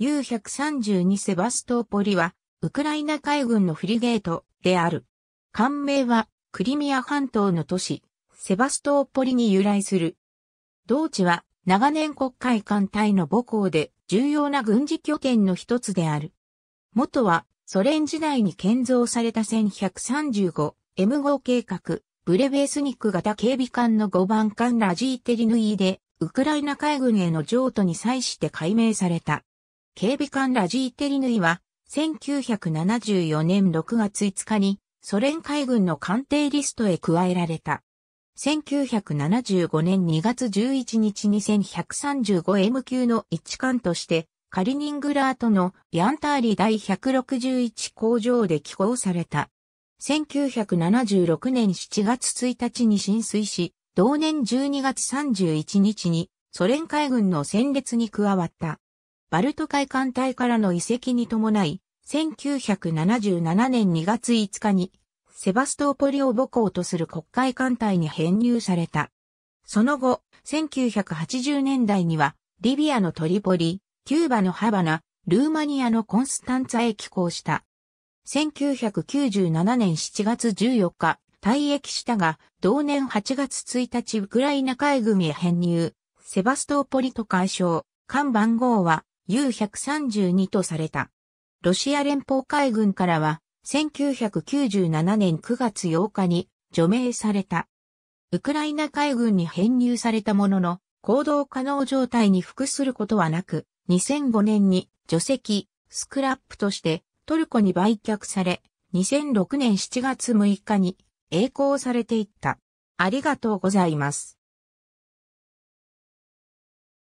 U132 セバストーポリは、ウクライナ海軍のフリゲートである。艦名は、クリミア半島の都市、セバストーポリに由来する。同地は、長年国会艦隊の母校で、重要な軍事拠点の一つである。元は、ソ連時代に建造された 1135M5 計画、ブレベースニック型警備艦の5番艦ラジーテリヌイで、ウクライナ海軍への譲渡に際して改名された。警備艦ラジーテリヌイは、1974年6月5日に、ソ連海軍の艦艇リストへ加えられた。1975年2月11日に 1135M 級の一艦として、カリニングラートのヤンターリ第161工場で寄港された。1976年7月1日に浸水し、同年12月31日にソ連海軍の戦列に加わった。バルト海艦隊からの移籍に伴い、1977年2月5日に、セバストーポリを母港とする国会艦隊に編入された。その後、1980年代には、リビアのトリポリ、キューバのハバナ、ルーマニアのコンスタンツァへ寄港した。1997年7月14日、退役したが、同年8月1日ウクライナ海軍へ編入、セバストーポリと解消、艦番号は U132 とされた。ロシア連邦海軍からは、1997年9月8日に除名された。ウクライナ海軍に編入されたものの、行動可能状態に服することはなく、2005年に除籍、スクラップとしてトルコに売却され、2006年7月6日に栄光されていった。ありがとうございます。